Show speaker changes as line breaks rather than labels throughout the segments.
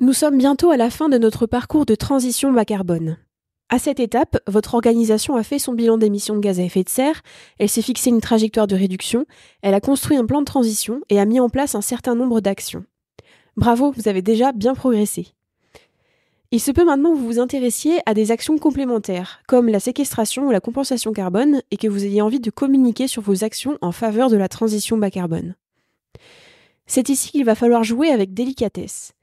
Nous sommes bientôt à la fin de notre parcours de transition bas carbone. À cette étape, votre organisation a fait son bilan d'émissions de gaz à effet de serre, elle s'est fixée une trajectoire de réduction, elle a construit un plan de transition et a mis en place un certain nombre d'actions. Bravo, vous avez déjà bien progressé. Il se peut maintenant que vous vous intéressiez à des actions complémentaires, comme la séquestration ou la compensation carbone, et que vous ayez envie de communiquer sur vos actions en faveur de la transition bas carbone. C'est ici qu'il va falloir jouer avec délicatesse.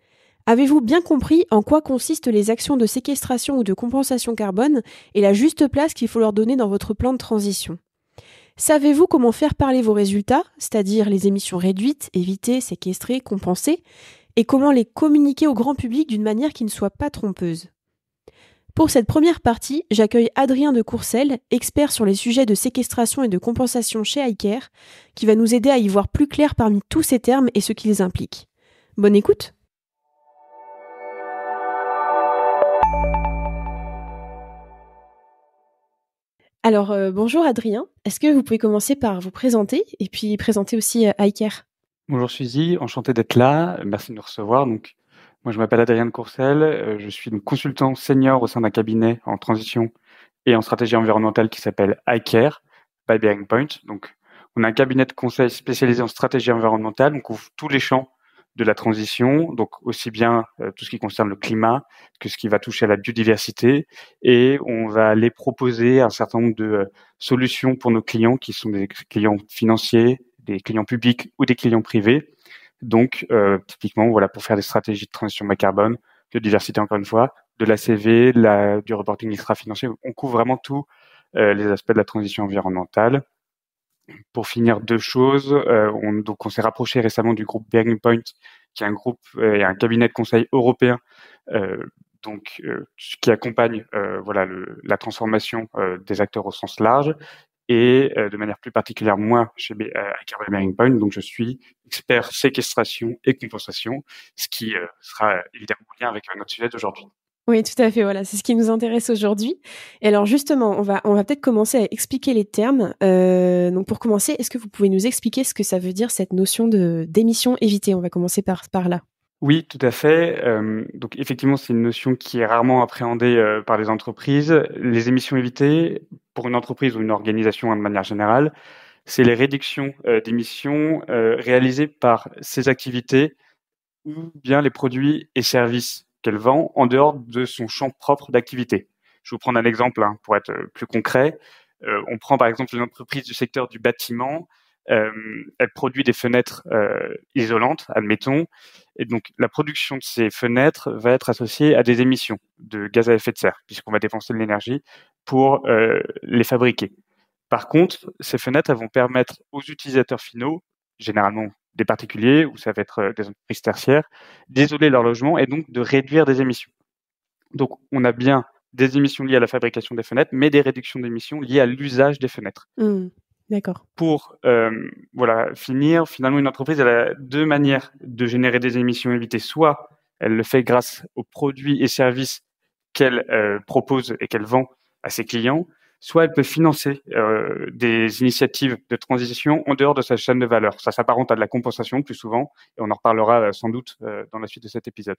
Avez-vous bien compris en quoi consistent les actions de séquestration ou de compensation carbone et la juste place qu'il faut leur donner dans votre plan de transition Savez-vous comment faire parler vos résultats, c'est-à-dire les émissions réduites, évitées, séquestrées, compensées, et comment les communiquer au grand public d'une manière qui ne soit pas trompeuse pour cette première partie, j'accueille Adrien de Courcelles, expert sur les sujets de séquestration et de compensation chez iCare, qui va nous aider à y voir plus clair parmi tous ces termes et ce qu'ils impliquent. Bonne écoute Alors euh, bonjour Adrien, est-ce que vous pouvez commencer par vous présenter et puis présenter aussi euh, iCare
Bonjour Suzy, enchanté d'être là, merci de nous recevoir. Donc, moi je m'appelle Adrien de euh, je suis donc consultant senior au sein d'un cabinet en transition et en stratégie environnementale qui s'appelle iCare by Bearing Point. Donc on a un cabinet de conseil spécialisé en stratégie environnementale, on couvre tous les champs de la transition, donc aussi bien euh, tout ce qui concerne le climat que ce qui va toucher à la biodiversité. Et on va aller proposer un certain nombre de euh, solutions pour nos clients qui sont des clients financiers, des clients publics ou des clients privés. Donc, euh, typiquement, voilà, pour faire des stratégies de transition bas carbone, de diversité encore une fois, de la la, du reporting extra-financier, on couvre vraiment tous les aspects de la transition environnementale pour finir, deux choses. Euh, on, donc, on s'est rapproché récemment du groupe Bearing Point, qui est un groupe euh, et un cabinet de conseil européen, euh, donc qui accompagne voilà la transformation des acteurs au sens large et de manière plus particulière moi chez Bearing Point. Donc, je suis expert séquestration et compensation, ce qui sera évidemment lié lien avec notre sujet d'aujourd'hui.
Oui, tout à fait. Voilà, c'est ce qui nous intéresse aujourd'hui. Et alors justement, on va on va peut-être commencer à expliquer les termes. Euh, donc pour commencer, est-ce que vous pouvez nous expliquer ce que ça veut dire cette notion de d'émission évitée On va commencer par par là.
Oui, tout à fait. Euh, donc effectivement, c'est une notion qui est rarement appréhendée euh, par les entreprises. Les émissions évitées pour une entreprise ou une organisation hein, de manière générale, c'est les réductions d'émissions réalisées par ces activités ou bien les produits et services qu'elle vend en dehors de son champ propre d'activité. Je vais vous prendre un exemple hein, pour être euh, plus concret. Euh, on prend par exemple une entreprise du secteur du bâtiment. Euh, elle produit des fenêtres isolantes, admettons. Et donc la production de ces fenêtres va être associée à des émissions de gaz à effet de serre, puisqu'on va dépenser de l'énergie pour les fabriquer. Par contre, ces fenêtres vont permettre aux utilisateurs finaux, généralement des particuliers ou ça va être euh, des entreprises tertiaires, d'isoler leur logement et donc de réduire des émissions. Donc on a bien des émissions liées à la fabrication des fenêtres, mais des réductions d'émissions liées à l'usage des fenêtres.
Mmh, d'accord.
Pour euh, voilà finir, finalement, une entreprise elle a deux manières de générer des émissions évitées. Soit elle le fait grâce aux produits et services qu'elle euh, propose et qu'elle vend à ses clients, soit elle peut financer euh, des initiatives de transition en dehors de sa chaîne de valeur. Ça s'apparente à de la compensation plus souvent, et on en reparlera euh, sans doute euh, dans la suite de cet épisode.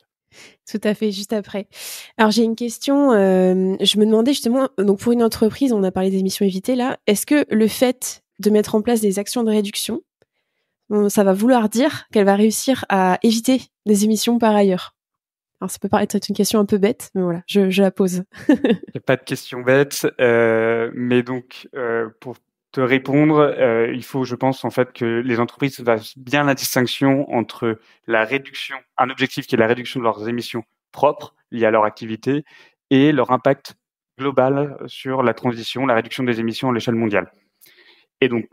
Tout à fait, juste après. Alors j'ai une question. je me demandais justement, donc pour une entreprise, on a parlé des émissions évitées là. Est-ce que le fait de mettre en place des actions de réduction, ça va vouloir dire qu'elle va réussir à éviter des émissions par ailleurs alors ça peut paraître une question un peu bête, mais voilà, je, la pose. Il
n'y a pas de question bête, euh, mais donc euh, pour te répondre, euh, il faut, je pense, en fait, que les entreprises fassent bien la distinction entre la réduction, un objectif qui est la réduction de leurs émissions propres liées à leur activité et leur impact global sur la transition, la réduction des émissions à l'échelle mondiale. Et donc,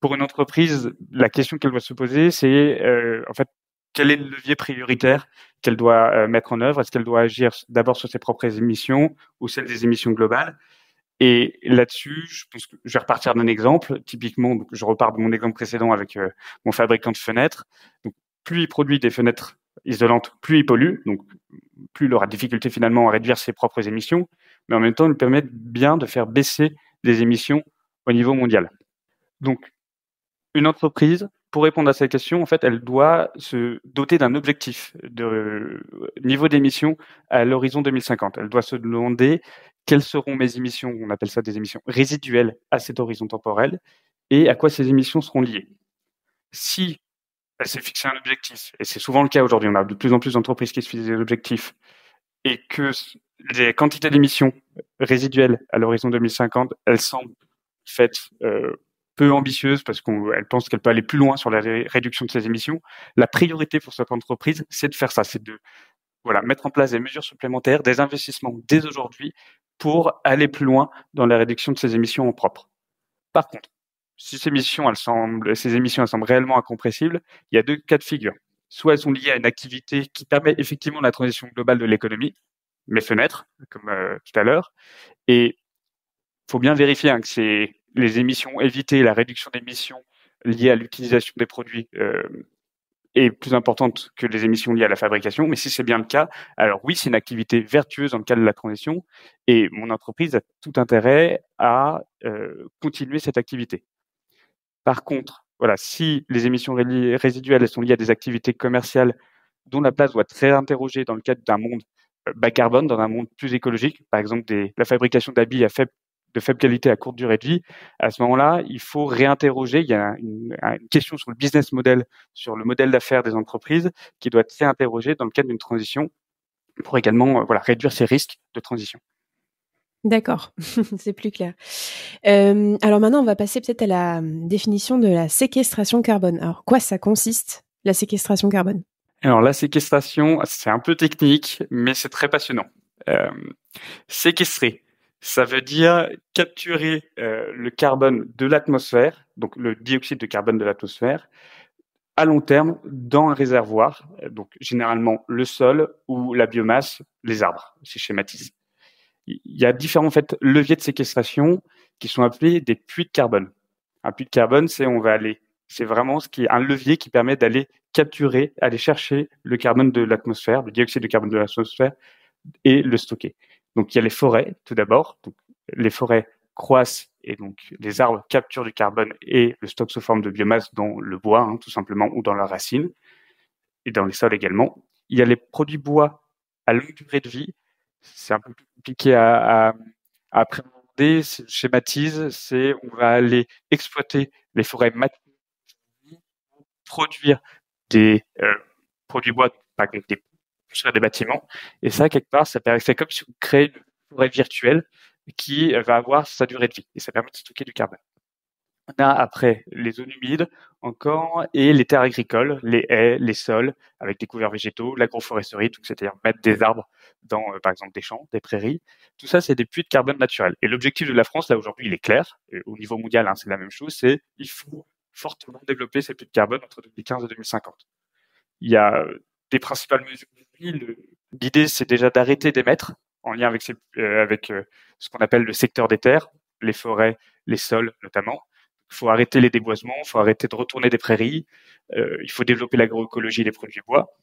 pour une entreprise, la question qu'elle doit se poser, c'est en fait quel est le levier prioritaire doit euh, mettre en œuvre Est-ce qu'elle doit agir d'abord sur ses propres émissions ou celles des émissions globales et là-dessus, je pense que je vais repartir d'un exemple. Typiquement, je repars de mon exemple précédent avec euh, mon fabricant de fenêtres. plus il produit des fenêtres isolantes, plus il pollue. Donc, plus il aura difficulté finalement à réduire ses propres émissions. Mais en même temps, il permet bien de faire baisser les émissions au niveau mondial. Donc, une entreprise pour répondre à cette question, en fait, elle doit se doter d'un objectif de euh, niveau d'émission à l'horizon 2050. Elle doit se demander quelles seront mes émissions, on appelle ça des émissions résiduelles à cet horizon temporel, et à quoi ces émissions seront liées. Si elle s'est fixée un objectif, et c'est souvent le cas aujourd'hui, on a de plus en plus d'entreprises qui se fixent des objectifs, et que les quantités d'émissions résiduelles à l'horizon 2050, elles semblent faites euh, peu ambitieuse parce qu'elle pense qu'elle peut aller plus loin sur la réduction de ses émissions. La priorité pour cette entreprise, c'est de faire ça, c'est de voilà, mettre en place des mesures supplémentaires, des investissements dès aujourd'hui pour aller plus loin dans la réduction de ses émissions en propre. Par contre, si ces émissions, elles semblent, ces émissions elles semblent réellement incompressibles, il y a deux cas de figure. Soit elles sont liées à une activité qui permet effectivement la transition globale de l'économie, mes fenêtres, comme euh, tout à l'heure, et faut bien vérifier hein, que c'est les émissions évitées, la réduction d'émissions liées à l'utilisation des produits euh, est plus importante que les émissions liées à la fabrication. Mais si c'est bien le cas, alors oui, c'est une activité vertueuse dans le cadre de la transition et mon entreprise a tout intérêt à euh, continuer cette activité. Par contre, voilà, si les émissions résiduelles sont liées à des activités commerciales dont la place doit être interrogée dans le cadre d'un monde euh, bas carbone, dans un monde plus écologique, par exemple la fabrication d'habits à faible de faible qualité à courte durée de vie, à ce moment-là, il faut réinterroger. Il y a une, question sur le business model, sur le modèle d'affaires des entreprises qui doit être interrogé dans le cadre d'une transition pour également euh, voilà, réduire ces risques de transition.
D'accord, c'est plus clair. Euh, alors maintenant, on va passer peut-être à la hum, définition de la séquestration carbone. Alors, quoi ça consiste, la séquestration carbone
Alors, la séquestration, c'est un peu technique, mais c'est très passionnant. Euh, séquestrer, ça veut dire capturer euh, le carbone de l'atmosphère, donc le dioxyde de carbone de l'atmosphère, à long terme dans un réservoir, donc généralement le sol ou la biomasse, les arbres, si je Il y a différents leviers de séquestration qui sont appelés des puits de carbone. Un puits de carbone, c'est on va aller, c'est vraiment ce qui est un levier qui permet d'aller capturer, aller chercher le carbone de l'atmosphère, le dioxyde de carbone de l'atmosphère et le stocker. Donc il y a les forêts tout d'abord. Les forêts croissent et donc les arbres capturent du carbone et le stock sous forme de biomasse dans le bois hein, tout simplement ou dans leurs racines et dans les sols également. Il y a les produits bois à longue durée de vie. C'est un peu compliqué à, à, à schématise, c'est on va aller exploiter les forêts pour produire des euh, produits bois, pas des sur des bâtiments. Et ça, quelque part, ça permet, c'est comme si vous créez une forêt virtuelle qui va avoir sa durée de vie et ça permet de stocker du carbone. On a après les zones humides encore et les terres agricoles, les haies, les sols avec des couverts végétaux, l'agroforesterie, c'est-à-dire mettre des arbres dans euh, par exemple des champs, des prairies. Tout ça c'est des puits de carbone naturels. Et l'objectif de la France là aujourd'hui il est clair. au niveau mondial hein, c'est la même chose, c'est il faut fortement développer ces puits de carbone entre 2015 et 2050. Il y a euh, des principales mesures l'idée c'est déjà d'arrêter d'émettre en lien avec, euh, euh, ce qu'on appelle le secteur des terres, les forêts, les sols notamment. Il faut arrêter les déboisements, il faut arrêter de retourner des prairies, euh, il faut développer l'agroécologie et les produits bois.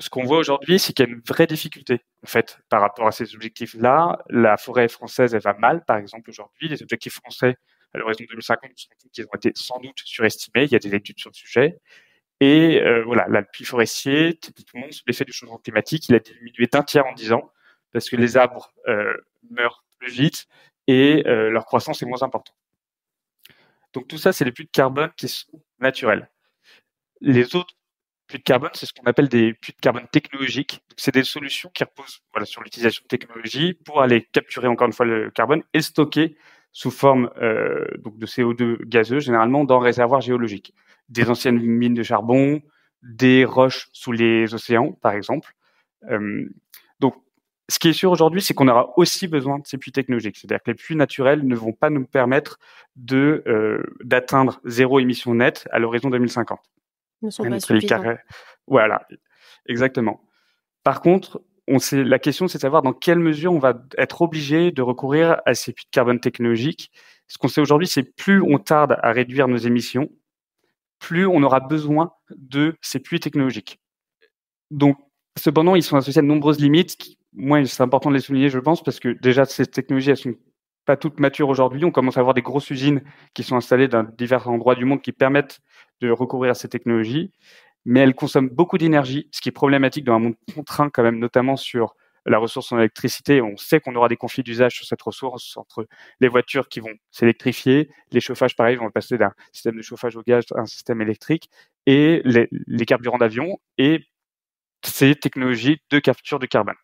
Ce qu'on voit aujourd'hui, c'est qu'il y a une vraie difficulté, en fait, par rapport à ces objectifs-là. La forêt française, elle va mal, par exemple, aujourd'hui. Les objectifs français à l'horizon 2050, ont été sans doute surestimés. Il y a des études sur le sujet. Et euh, voilà, tout le puits forestier, typiquement, l'effet du changement climatique, il a diminué d'un tiers en 10 ans, parce que les arbres euh, meurent plus vite et euh, leur croissance est moins importante. Donc tout ça, c'est les puits de carbone qui sont naturels. Les autres puits de carbone, c'est ce qu'on appelle des puits de carbone technologiques. C'est des solutions qui reposent sur l'utilisation de technologies pour aller capturer encore une fois le carbone et stocker sous forme euh, donc de CO2 gazeux, généralement dans réservoirs géologiques, des anciennes mines de charbon, des roches sous les océans, par exemple. Euh, donc, ce qui est sûr aujourd'hui, c'est qu'on aura aussi besoin de ces puits technologiques. C'est-à-dire que les puits naturels ne vont pas nous permettre de euh, d'atteindre zéro émission nette à l'horizon 2050.
ne sont pas suffisants.
Voilà, exactement. Par contre, la question, c'est de savoir dans quelle mesure on va être obligé de recourir à ces puits de carbone technologiques. Ce qu'on sait aujourd'hui, c'est plus on tarde à réduire nos émissions, plus on aura besoin de ces puits technologiques. Donc, cependant, ils sont associés à de nombreuses limites. Qui, moi, c'est important de les souligner, je pense, parce que déjà, ces technologies, elles sont pas toutes matures aujourd'hui. On commence à avoir des grosses usines qui sont installées dans divers endroits du monde qui permettent de recourir à ces technologies mais elle consomme beaucoup d'énergie, ce qui est problématique dans un monde contraint quand même, notamment sur la ressource en électricité. On sait qu'on aura des conflits d'usage sur cette ressource entre les voitures qui vont s'électrifier, les chauffages, pareil, vont passer d'un système de chauffage au gaz à un système électrique, et les, carburants d'avion et ces technologies de capture de carbone.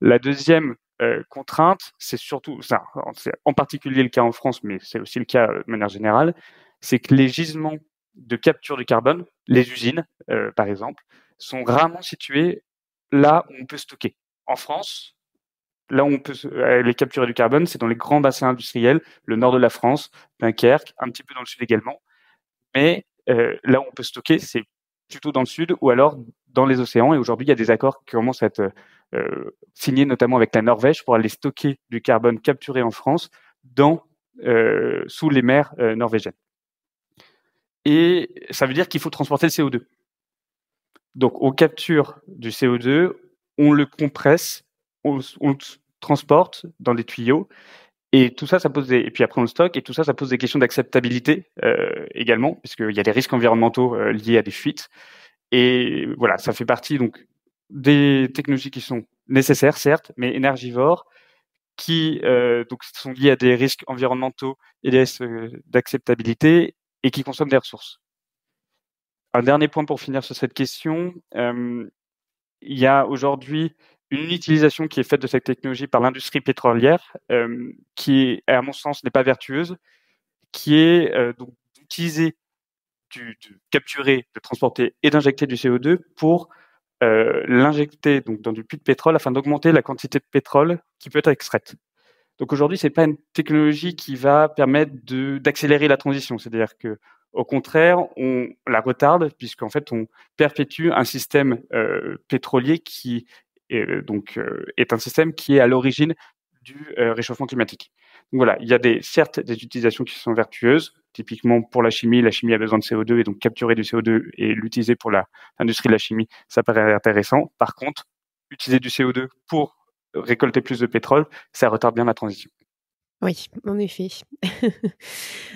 La deuxième euh, contrainte, c'est surtout, ça, c'est en particulier le cas en France, mais c'est aussi le cas euh, de manière générale, c'est que les gisements de capture du carbone, les usines, euh, par exemple, sont rarement situées là où on peut stocker. En France, là où on peut euh, les capturer du carbone, c'est dans les grands bassins industriels, le nord de la France, Dunkerque, un petit peu dans le sud également. Mais euh, là où on peut stocker, c'est plutôt dans le sud ou alors dans les océans. Et aujourd'hui, il y a des accords qui commencent à être signés, notamment avec la Norvège, pour aller stocker du carbone capturé en France dans, sous les mers norvégiennes et ça veut dire qu'il faut transporter le CO2. Donc on capture du CO2, on le compresse, on, le transporte dans des tuyaux, et tout ça, ça pose et puis après on le stocke, et tout ça, ça pose des questions d'acceptabilité euh, également, puisqu'il y a des risques environnementaux euh, liés à des fuites. Et voilà, ça fait partie donc des technologies qui sont nécessaires, certes, mais énergivores, qui euh, donc sont liées à des risques environnementaux et des risques d'acceptabilité, et qui consomment des ressources. Un dernier point pour finir sur cette question. Euh, il y a aujourd'hui une utilisation qui est faite de cette technologie par l'industrie pétrolière, euh, qui, à mon sens, n'est pas vertueuse, qui est euh, d'utiliser, de capturer, de transporter et d'injecter du CO2 pour l'injecter donc dans du puits de pétrole afin d'augmenter la quantité de pétrole qui peut être extraite. Donc aujourd'hui, c'est pas une technologie qui va permettre d'accélérer la transition. C'est-à-dire que, au contraire, on la retarde puisqu'en fait, on perpétue un système euh, pétrolier qui est, euh, donc euh, est un système qui est à l'origine du réchauffement climatique. Donc voilà, il y a des, certes des utilisations qui sont vertueuses. Typiquement pour la chimie, la chimie a besoin de CO2 et donc capturer du CO2 et l'utiliser pour l'industrie de la chimie, ça paraît intéressant. Par contre, utiliser du CO2 pour récolter plus de pétrole, ça retarde bien la transition.
Oui, en effet.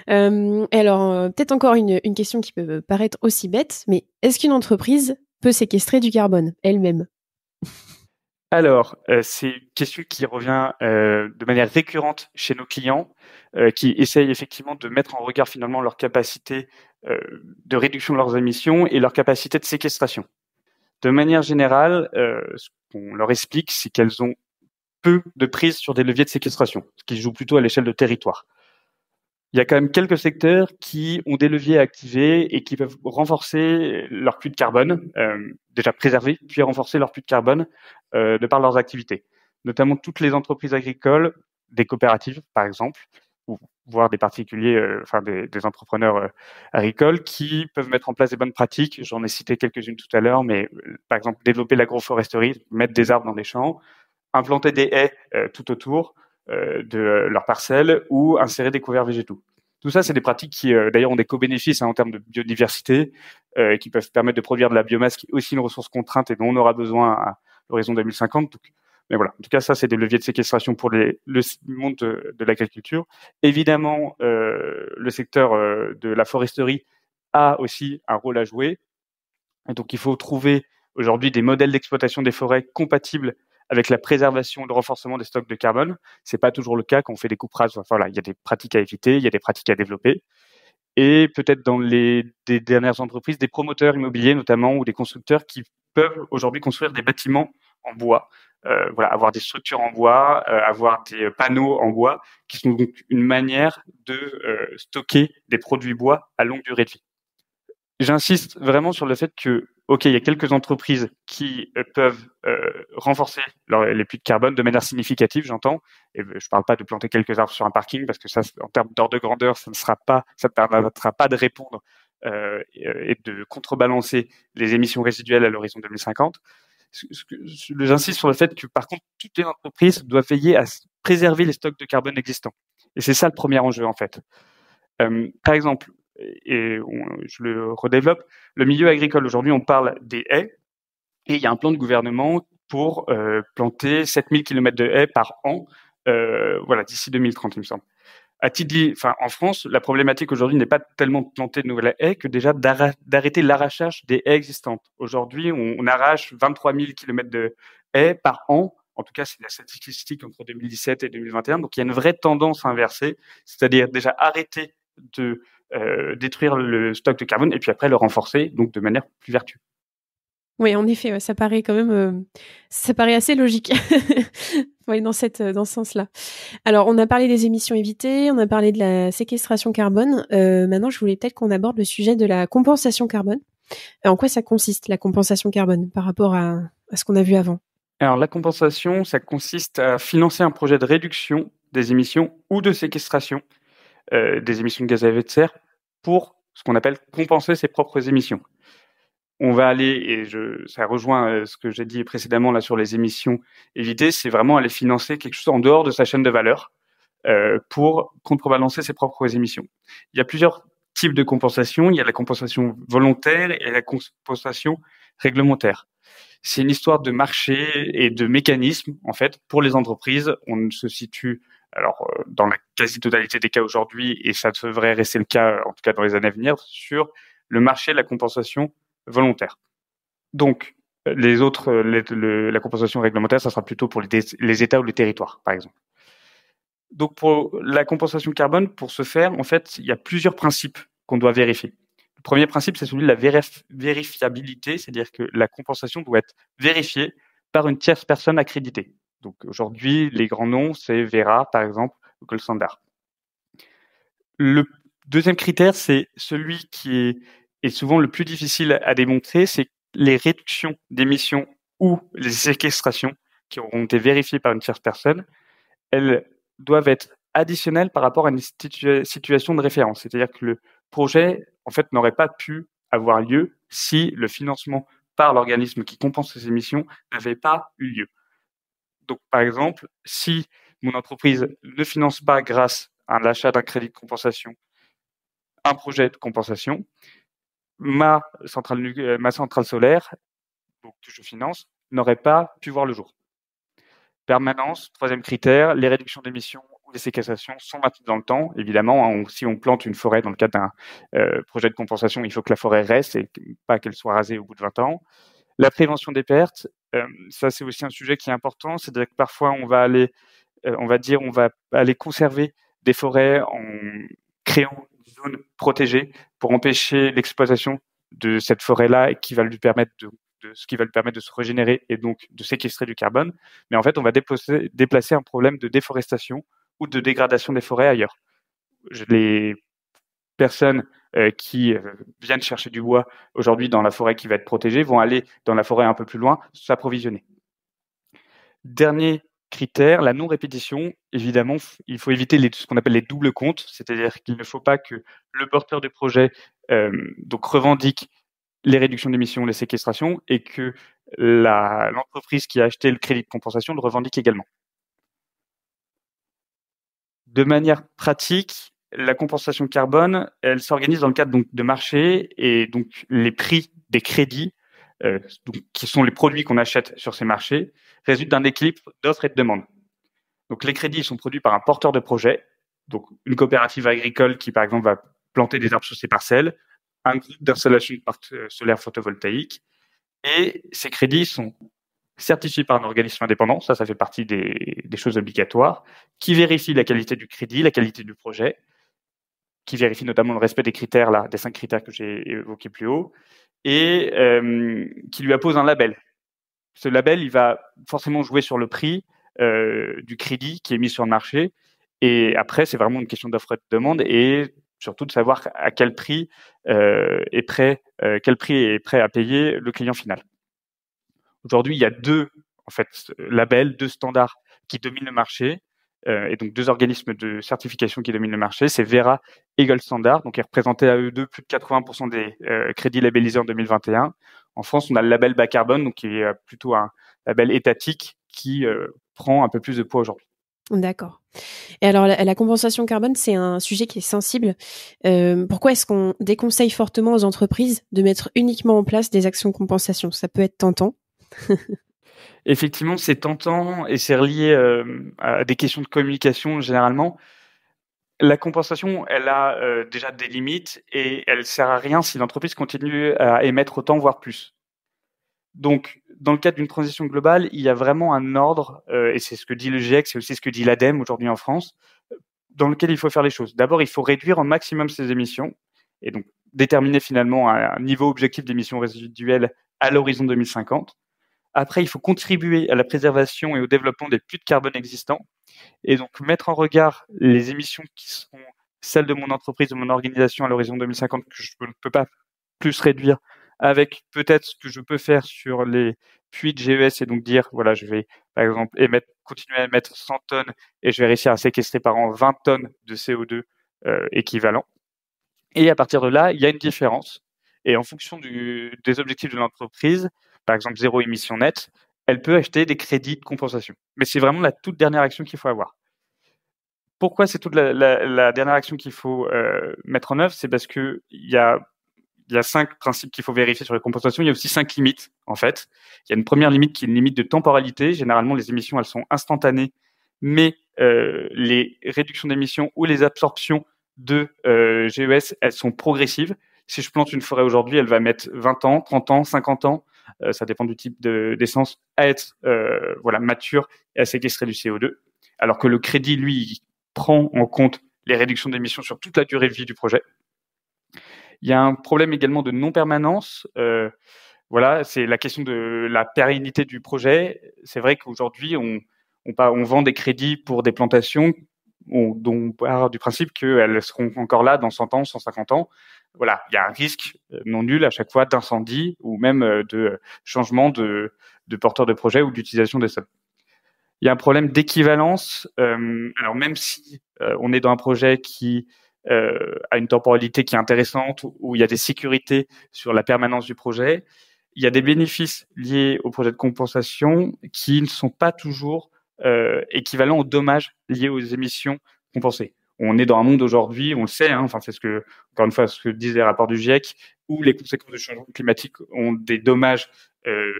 Euh, alors, euh, peut-être encore une, question qui peut euh, paraître aussi bête, mais est-ce qu'une entreprise peut séquestrer du carbone elle-même
Alors, c'est une question qui revient de manière récurrente chez nos clients, qui essayent effectivement de mettre en regard finalement leur capacité de réduction de leurs émissions et leur capacité de séquestration. De manière générale, ce qu'on leur explique, c'est qu'elles ont peu de prise sur des leviers de séquestration, ce qui joue plutôt à l'échelle de territoire. Il y a quand même quelques secteurs qui ont des leviers à activer et qui peuvent renforcer leur puits de carbone, euh, déjà préserver, puis renforcer leur puits de carbone euh, de par leurs activités. Notamment toutes les entreprises agricoles, des coopératives par exemple, ou voire des particuliers, euh, enfin des, entrepreneurs agricoles qui peuvent mettre en place des bonnes pratiques. J'en ai cité quelques-unes tout à l'heure, mais par exemple développer l'agroforesterie, mettre des arbres dans des champs, implanter des haies euh, tout autour euh, de leur parcelle ou insérer des couverts végétaux. Tout ça, c'est des pratiques qui, euh, d'ailleurs, ont des co-bénéfices hein, en termes de biodiversité, qui peuvent permettre de produire de la biomasse, qui est aussi une ressource contrainte et dont on aura besoin à l'horizon 2050. mais voilà, en tout cas, ça, c'est des leviers de séquestration pour le monde de, l'agriculture. Évidemment, le secteur de la foresterie a aussi un rôle à jouer. donc, il faut trouver aujourd'hui des modèles d'exploitation des forêts compatibles avec la préservation et le renforcement des stocks de carbone. C'est pas toujours le cas quand on fait des coupes-rases. voilà, il y a des pratiques à éviter, il y a des pratiques à développer. Et peut-être dans les dernières entreprises, des promoteurs immobiliers notamment ou des constructeurs qui peuvent aujourd'hui construire des bâtiments en bois. Euh, voilà, avoir des structures en bois, euh, avoir des euh, panneaux en bois, qui sont donc une manière de stocker des produits bois à longue durée de vie. J'insiste vraiment sur le fait que OK, il y a quelques entreprises qui euh, peuvent euh, renforcer les puits de carbone de manière significative, j'entends. Et je ne parle pas de planter quelques arbres sur un parking parce que ça, en termes d'ordre de grandeur, ça ne sera pas, ça permettra pas de répondre euh, et de contrebalancer les émissions résiduelles à l'horizon 2050. J'insiste sur le fait que, par contre, toutes les entreprises doivent veiller à préserver les stocks de carbone existants. Et c'est ça le premier enjeu, en fait. par exemple, et je le redéveloppe, le milieu agricole, aujourd'hui on parle des haies, et il y a un plan de gouvernement pour euh, planter 7000 km de haies par an, euh, voilà, d'ici 2030, il me semble. en France, la problématique aujourd'hui n'est pas tellement de planter de nouvelles haies que déjà d'arrêter l'arrachage des haies existantes. Aujourd'hui, on, on, arrache 23 000 km de haies par an. En tout cas, c'est la statistique entre 2017 et 2021. Donc, il y a une vraie tendance inversée, c'est-à-dire déjà arrêter de euh, détruire le stock de carbone et puis après le renforcer, donc de manière plus vertueuse.
Oui, en effet, ça paraît quand même, euh, ça paraît assez logique. oui, dans cette, euh, dans ce sens-là. Alors, on a parlé des émissions évitées, on a parlé de la séquestration carbone. maintenant, je voulais peut-être qu'on aborde le sujet de la compensation carbone. en quoi ça consiste la compensation carbone par rapport à ce qu'on a vu avant
Alors, la compensation, ça consiste à financer un projet de réduction des émissions ou de séquestration euh, des émissions de gaz à effet de serre pour ce qu'on appelle compenser ses propres émissions. On va aller, et je, ça rejoint euh, ce que j'ai dit précédemment là sur les émissions, évitées, c'est vraiment aller financer quelque chose en dehors de sa chaîne de valeur euh, pour contrebalancer ses propres émissions. Il y a plusieurs types de compensation, il y a la compensation volontaire et la compensation réglementaire. C'est une histoire de marché et de mécanisme en fait pour les entreprises. On se situe alors euh, dans la quasi-totalité des cas aujourd'hui, et ça devrait rester le cas en tout cas dans les années à venir, sur le marché de la compensation volontaire. Donc, euh, les autres, euh, la compensation réglementaire, ça sera plutôt pour les, États ou les territoires, par exemple. Donc, pour la compensation carbone, pour ce faire, en fait, il y a plusieurs principes qu'on doit vérifier. Le premier principe, c'est celui de la vérifiabilité, c'est-à-dire que la compensation doit être vérifiée par une tierce personne accréditée. Donc aujourd'hui, les grands noms, c'est Vera, par exemple, ou Gold Standard. Le deuxième critère, c'est celui qui est, souvent le plus difficile à démontrer, c'est les réductions d'émissions ou les séquestrations qui auront été vérifiées par une tierce personne. Elles doivent être additionnelles par rapport à une situation de référence. C'est-à-dire que le projet, en fait, n'aurait pas pu avoir lieu si le financement par l'organisme qui compense ces émissions n'avait pas eu lieu. Donc, par exemple, si mon entreprise ne finance pas grâce à l'achat d'un crédit de compensation un projet de compensation, euh, ma centrale, solaire, donc, que je finance, n'aurait pas pu voir le jour. Permanence, troisième critère, les réductions d'émissions ou les séquestrations sont maintenues dans le temps. Évidemment, hein, si on plante une forêt dans le cadre d'un euh, projet de compensation, il faut que la forêt reste et pas qu'elle soit rasée au bout de 20 ans. La prévention des pertes, euh, ça, c'est aussi un sujet qui est important, c'est-à-dire que parfois on va aller, euh, on va dire, on va aller conserver des forêts en créant des zones protégées pour empêcher l'exploitation de cette forêt-là qui va lui permettre de, ce qui va lui permettre de se régénérer et donc de séquestrer du carbone. Mais en fait, on va déplacer, déplacer un problème de déforestation ou de dégradation des forêts ailleurs. Les personnes euh, qui euh, viennent chercher du bois aujourd'hui dans la forêt qui va être protégée vont aller dans la forêt un peu plus loin s'approvisionner. Dernier critère, la non-répétition. Évidemment, il faut éviter ce qu'on appelle les doubles comptes, c'est-à-dire qu'il ne faut pas que le porteur du projet euh, donc revendique les réductions d'émissions, les séquestrations, et que l'entreprise qui a acheté le crédit de compensation le revendique également. De manière pratique, la compensation carbone, elle s'organise dans le cadre de marchés et donc les prix des crédits, euh, qui sont les produits qu'on achète sur ces marchés, résultent d'un équilibre d'offres et de demande. Donc les crédits sont produits par un porteur de projet, donc une coopérative agricole qui par exemple va planter des arbres sur ses parcelles, un groupe d'installation de euh, solaires photovoltaïques, et ces crédits sont certifiés par un organisme indépendant, ça ça fait partie des, des choses obligatoires, qui vérifie la qualité du crédit, la qualité du projet, qui vérifie notamment le respect des critères, là, des cinq critères que j'ai évoqués plus haut, et euh, qui lui appose un label. Ce label, il va forcément jouer sur le prix euh, du crédit qui est mis sur le marché. Et après, c'est vraiment une question d'offre et de demande et surtout de savoir à quel prix euh, est prêt, quel prix est prêt à payer le client final. Aujourd'hui, il y a deux en fait labels, deux standards qui dominent le marché. Euh, et donc deux organismes de certification qui dominent le marché, c'est Vera et Gold Standard, donc ils représentaient à eux deux plus de 80% des euh, crédits labellisés en 2021. En France, on a le label bas carbone, donc qui est euh, plutôt un label étatique qui prend un peu plus de poids aujourd'hui.
D'accord. Et alors, la, compensation carbone, c'est un sujet qui est sensible. pourquoi est-ce qu'on déconseille fortement aux entreprises de mettre uniquement en place des actions de compensation Ça peut être tentant.
effectivement, c'est tentant et c'est relié euh, à des questions de communication généralement. La compensation, elle a euh, déjà des limites et elle sert à rien si l'entreprise continue à émettre autant, voire plus. Donc, dans le cadre d'une transition globale, il y a vraiment un ordre, euh, et c'est ce que dit le GIEC, c'est aussi ce que dit l'ADEME aujourd'hui en France, dans lequel il faut faire les choses. D'abord, il faut réduire au maximum ses émissions, et donc déterminer finalement un niveau objectif d'émissions résiduelles à l'horizon 2050. Après, il faut contribuer à la préservation et au développement des puits de carbone existants et donc mettre en regard les émissions qui sont celles de mon entreprise, de mon organisation à l'horizon 2050 que je ne peux pas plus réduire avec peut-être ce que je peux faire sur les puits de GES et donc dire, voilà, je vais par exemple continuer à émettre 100 tonnes et je vais réussir à séquestrer par an 20 tonnes de CO2 euh, équivalent. Et à partir de là, il y a une différence. Et en fonction des objectifs de l'entreprise, par exemple zéro émission nette, elle peut acheter des crédits de compensation. Mais c'est vraiment la toute dernière action qu'il faut avoir. Pourquoi c'est toute la, dernière action qu'il faut euh, mettre en œuvre C'est parce qu'il y a, y a cinq principes qu'il faut vérifier sur les compensations. Il y a aussi cinq limites, en fait. Il y a une première limite qui est une limite de temporalité. Généralement, les émissions, elles sont instantanées, mais euh, les réductions d'émissions ou les absorptions de euh, GES, elles sont progressives. Si je plante une forêt aujourd'hui, elle va mettre 20 ans, 30 ans, 50 ans euh, ça dépend du type d'essence, à être euh, mature et à séquestrer du CO2. Alors que le crédit, lui, prend en compte les réductions d'émissions sur toute la durée de vie du projet. Il y a un problème également de non-permanence. Euh, voilà, c'est la question de la pérennité du projet. C'est vrai qu'aujourd'hui, on, vend des crédits pour des plantations dont on part du principe qu'elles seront encore là dans 100 ans, 150 ans voilà, il y a un risque euh, non nul à chaque fois d'incendie ou même euh, de euh, changement de, porteur de projet ou d'utilisation des sols. Il y a un problème d'équivalence. alors même si on est dans un projet qui a une temporalité qui est intéressante, ou il y a des sécurités sur la permanence du projet, il y a des bénéfices liés au projet de compensation qui ne sont pas toujours équivalents aux dommages liés aux émissions compensées on est dans un monde aujourd'hui, on le sait, hein, enfin c'est ce que encore une fois ce que disent les rapports du GIEC, où les conséquences du changement climatique ont des dommages euh,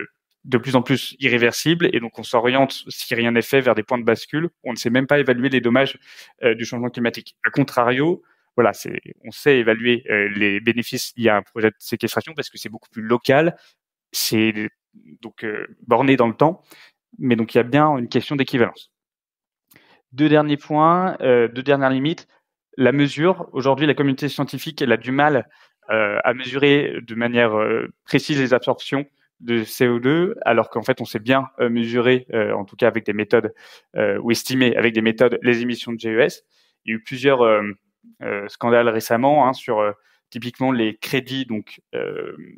de plus en plus irréversibles et donc on s'oriente, si rien n'est fait, vers des points de bascule. On ne sait même pas évaluer les dommages euh, du changement climatique. A contrario, voilà, on sait évaluer euh, les bénéfices il y a un projet de séquestration parce que c'est beaucoup plus local, c'est donc borné dans le temps, mais donc il y a bien une question d'équivalence. Deux derniers points, euh, deux dernières limites. La mesure, aujourd'hui, la communauté scientifique, elle a du mal euh, à mesurer de manière euh, précise les absorptions de CO2, alors qu'en fait, on sait bien mesurer, en tout cas avec des méthodes, ou estimer avec des méthodes, les émissions de GES. Il y a eu plusieurs scandales récemment hein, sur typiquement les crédits donc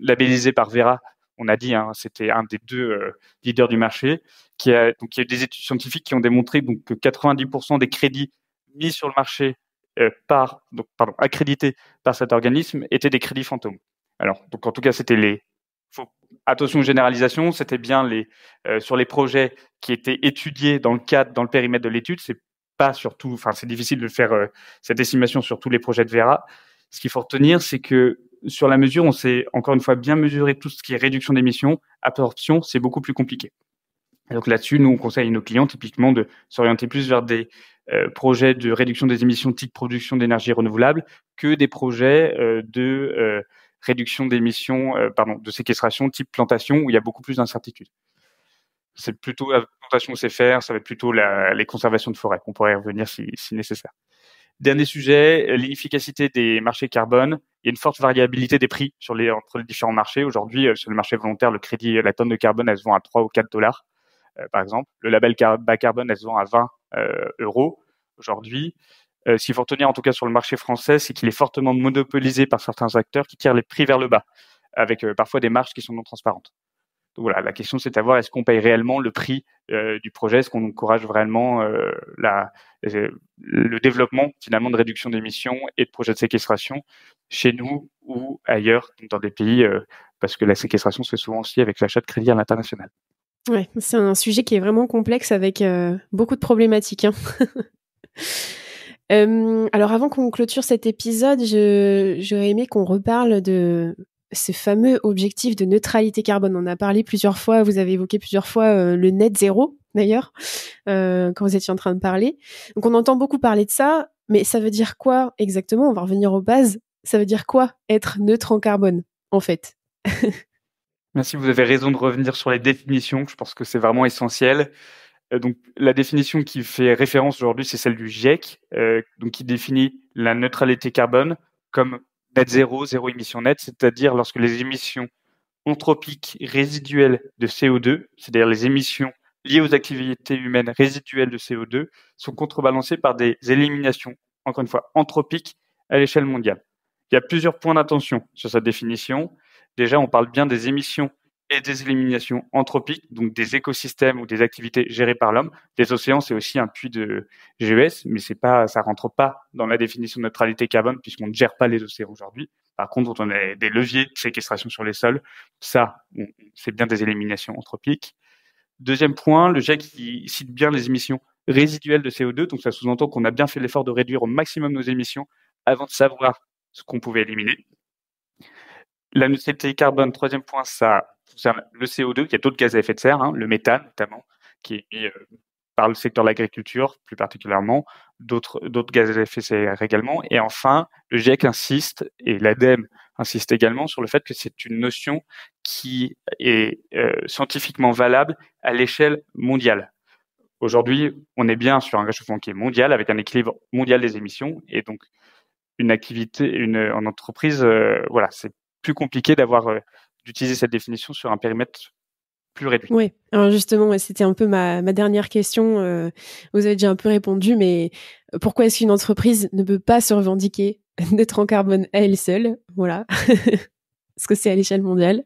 labellisés par Vera on a dit, hein, c'était un des deux euh, leaders du marché, qui a, donc il y a eu des études scientifiques qui ont démontré que 90% des crédits mis sur le marché euh, par, donc, pardon, accrédités par cet organisme étaient des crédits fantômes. Alors, donc en tout cas, c'était les attention aux généralisations, c'était bien les euh, sur les projets qui étaient étudiés dans le cadre, dans le périmètre de l'étude. C'est pas surtout, enfin, c'est difficile de faire cette estimation sur tous les projets de Vera. Ce qu'il faut retenir, c'est que sur la mesure, on sait encore une fois bien mesurer tout ce qui est réduction d'émissions, absorption, c'est beaucoup plus compliqué. donc là-dessus, nous, on conseille nos clients typiquement de s'orienter plus vers des euh, projets de réduction des émissions type production d'énergie renouvelable que des projets euh, de euh, réduction d'émissions, pardon, de séquestration type plantation où il y a beaucoup plus d'incertitudes. C'est plutôt la plantation sait faire, ça va être plutôt les conservations de forêts. On pourrait y revenir si, si nécessaire. Dernier sujet, l'efficacité des marchés carbone il y a une forte variabilité des prix sur les, entre les différents marchés. Aujourd'hui, euh, sur le marché volontaire, le crédit, euh, la tonne de carbone, elle se vend à 3 ou 4 dollars, euh, par exemple. Le label bas carbone, elle se vend à 20 euros aujourd'hui. S'il faut retenir en tout cas sur le marché français, c'est qu'il est fortement monopolisé par certains acteurs qui tirent les prix vers le bas, avec parfois des marges qui sont non transparentes la question c'est de savoir est-ce qu'on paye réellement le prix euh, du projet, est-ce qu'on encourage vraiment euh, euh, le développement finalement de réduction d'émissions et de projets de séquestration chez nous ou ailleurs dans des pays, parce que la séquestration se fait souvent aussi avec l'achat de crédits à l'international.
Ouais, c'est un sujet qui est vraiment complexe avec beaucoup de problématiques. Hein. alors avant qu'on clôture cet épisode, j'aurais aimé qu'on reparle de ce fameux objectif de neutralité carbone. On a parlé plusieurs fois, vous avez évoqué plusieurs fois euh, le net zéro d'ailleurs, euh, quand vous étiez en train de parler. Donc on entend beaucoup parler de ça, mais ça veut dire quoi exactement On va revenir aux bases. Ça veut dire quoi être neutre en carbone, en fait
Merci, vous avez raison de revenir sur les définitions. Je pense que c'est vraiment essentiel. Euh, donc, la définition qui fait référence aujourd'hui, c'est celle du GIEC, donc qui définit la neutralité carbone comme net zéro, zéro émission nette, c'est-à-dire lorsque les émissions anthropiques résiduelles de CO2, c'est-à-dire les émissions liées aux activités humaines résiduelles de CO2, sont contrebalancées par des éliminations, encore une fois, anthropiques à l'échelle mondiale. Il y a plusieurs points d'attention sur cette définition. Déjà, on parle bien des émissions des éliminations anthropiques, donc des écosystèmes ou des activités gérées par l'homme. Les océans, c'est aussi un puits de GES, mais c'est pas, ça rentre pas dans la définition de neutralité carbone puisqu'on ne gère pas les océans aujourd'hui. Par contre, on a des leviers de séquestration sur les sols. Ça, c'est bien des éliminations anthropiques. Deuxième point, le GIEC e cite bien les émissions résiduelles de CO2, donc ça sous-entend qu'on a bien fait l'effort de réduire au maximum nos émissions avant de savoir ce qu'on pouvait éliminer. La neutralité carbone, troisième point, ça concernant le CO2, il y a d'autres gaz à effet de serre, hein, le méthane notamment, qui est euh, par le secteur de l'agriculture plus particulièrement, d'autres gaz à effet de serre également. Et enfin, le GIEC insiste, et l'ADEME insiste également sur le fait que c'est une notion qui est euh, scientifiquement valable à l'échelle mondiale. Aujourd'hui, on est bien sur un réchauffement qui est mondial, avec un équilibre mondial des émissions, et donc une activité, une, en entreprise, euh, voilà, c'est plus compliqué d'avoir d'utiliser cette définition sur un périmètre plus réduit.
Oui, alors justement, c'était un peu ma, dernière question. Euh, vous avez déjà un peu répondu, mais euh, pourquoi est-ce qu'une entreprise ne peut pas se revendiquer d'être en carbone à elle seule Voilà. Est-ce que c'est à l'échelle mondiale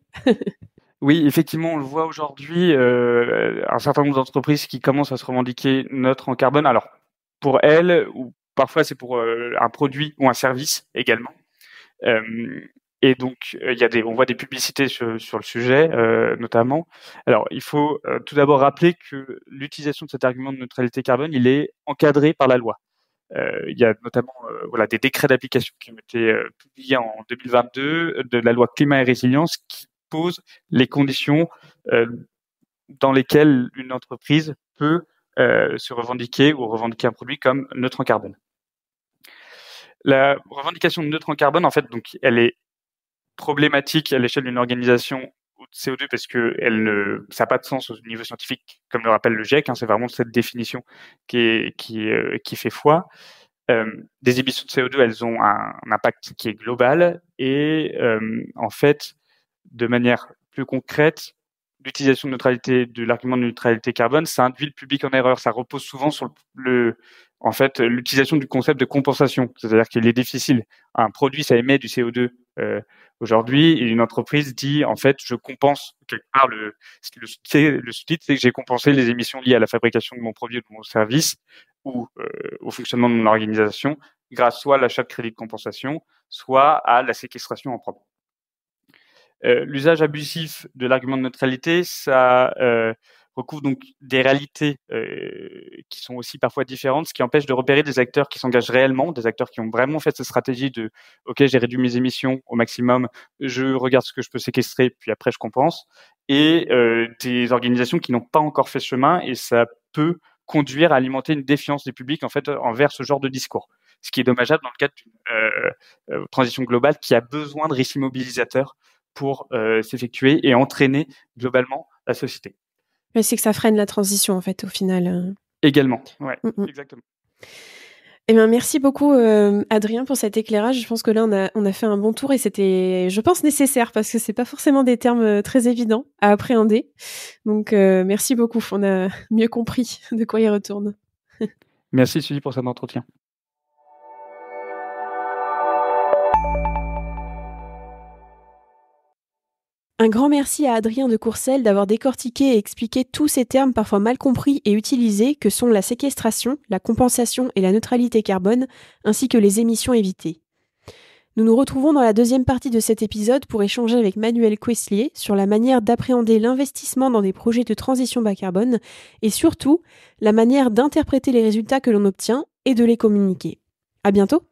Oui, effectivement, on le voit aujourd'hui, euh, un certain nombre d'entreprises qui commencent à se revendiquer neutres en carbone. Alors, pour elles, ou parfois c'est pour un produit ou un service également. Et donc, euh, il y des, on voit des publicités sur, le sujet, euh, notamment. Alors, il faut euh, tout d'abord rappeler que l'utilisation de cet argument de neutralité carbone, il est encadré par la loi. il y a notamment voilà, des décrets d'application qui ont été publiés en 2022 de la loi climat et résilience qui pose les conditions dans lesquelles une entreprise peut se revendiquer ou revendiquer un produit comme neutre en carbone. La revendication de neutre en carbone, en fait, donc, elle est problématique à l'échelle d'une organisation de ou CO2 parce que elle ne, ça n'a pas de sens au niveau scientifique, comme le rappelle le GIEC. Hein, c'est vraiment cette définition qui, est, qui, euh, qui fait foi. Euh, des émissions de CO2, elles ont un, impact qui est global et euh, en fait, de manière plus concrète, l'utilisation de neutralité, de l'argument de neutralité carbone, ça induit le public en erreur. Ça repose souvent sur le en fait, l'utilisation du concept de compensation, c'est-à-dire qu'il est difficile. Un produit, ça émet du CO2 euh, aujourd'hui, une entreprise dit en fait, je compense quelque part le le, le sous-titre, c'est que j'ai compensé les émissions liées à la fabrication de mon produit ou de mon service ou euh, au fonctionnement de mon organisation grâce soit à l'achat de crédit de compensation, soit à la séquestration en propre. Euh, L'usage abusif de l'argument de neutralité, ça euh, recouvre donc des réalités euh, qui sont aussi parfois différentes, ce qui empêche de repérer des acteurs qui s'engagent réellement, des acteurs qui ont vraiment fait cette stratégie de OK, j'ai réduit mes émissions au maximum, je regarde ce que je peux séquestrer, puis après je compense, et euh, des organisations qui n'ont pas encore fait ce chemin, et ça peut conduire à alimenter une défiance des publics en fait envers ce genre de discours. Ce qui est dommageable dans le cadre d'une euh, transition globale qui a besoin de récits mobilisateurs pour s'effectuer et entraîner globalement la société
c'est que ça freine la transition, en fait, au final. Euh.
Également, ouais, mm, mm. exactement.
Eh bien, merci beaucoup, euh, Adrien, pour cet éclairage. Je pense que là, on a, on a fait un bon tour et c'était, je pense, nécessaire parce que ce n'est pas forcément des termes euh, très évidents à appréhender. Donc, merci beaucoup. On a mieux compris de quoi il retourne.
merci, Sylvie, pour cet entretien.
Un grand merci à Adrien de Courcelles d'avoir décortiqué et expliqué tous ces termes parfois mal compris et utilisés que sont la séquestration, la compensation et la neutralité carbone, ainsi que les émissions évitées. Nous nous retrouvons dans la deuxième partie de cet épisode pour échanger avec Manuel Coeslier sur la manière d'appréhender l'investissement dans des projets de transition bas carbone et surtout la manière d'interpréter les résultats que l'on obtient et de les communiquer. À bientôt!